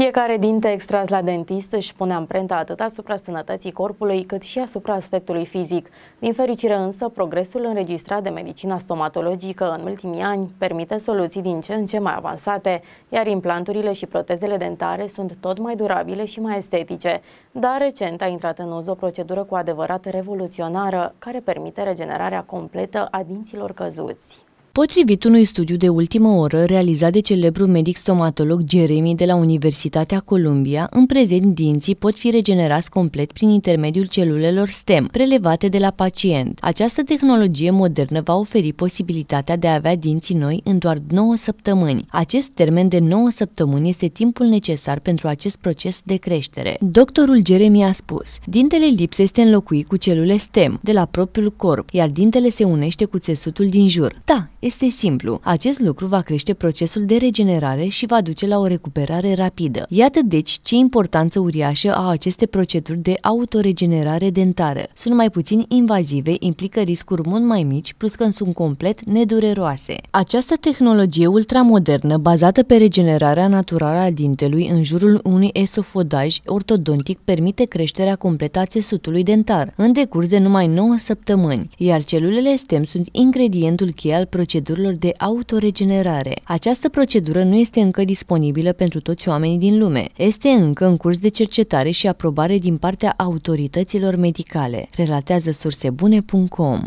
Fiecare dinte extras la dentist își pune amprenta atât asupra sănătății corpului, cât și asupra aspectului fizic. Din fericire însă, progresul înregistrat de medicina stomatologică în ultimii ani permite soluții din ce în ce mai avansate, iar implanturile și protezele dentare sunt tot mai durabile și mai estetice. Dar recent a intrat în uz o procedură cu adevărat revoluționară, care permite regenerarea completă a dinților căzuți. Potrivit unui studiu de ultimă oră realizat de celebrul medic stomatolog Jeremy de la Universitatea Columbia, în prezent dinții pot fi regenerați complet prin intermediul celulelor STEM, prelevate de la pacient. Această tehnologie modernă va oferi posibilitatea de a avea dinții noi în doar 9 săptămâni. Acest termen de 9 săptămâni este timpul necesar pentru acest proces de creștere. Doctorul Jeremy a spus, dintele lips este înlocuit cu celule STEM de la propriul corp, iar dintele se unește cu țesutul din jur. Da, este este simplu. Acest lucru va crește procesul de regenerare și va duce la o recuperare rapidă. Iată deci ce importanță uriașă au aceste proceduri de autoregenerare dentară. Sunt mai puțin invazive, implică riscuri mult mai mici, plus că sunt complet nedureroase. Această tehnologie ultramodernă, bazată pe regenerarea naturală a dintelui în jurul unui esofodaj ortodontic, permite creșterea completă a țesutului dentar, în decurs de numai 9 săptămâni, iar celulele stem sunt ingredientul cheie al procesului procedurilor de autoregenerare. Această procedură nu este încă disponibilă pentru toți oamenii din lume. Este încă în curs de cercetare și aprobare din partea autorităților medicale, relatează sursebune.com.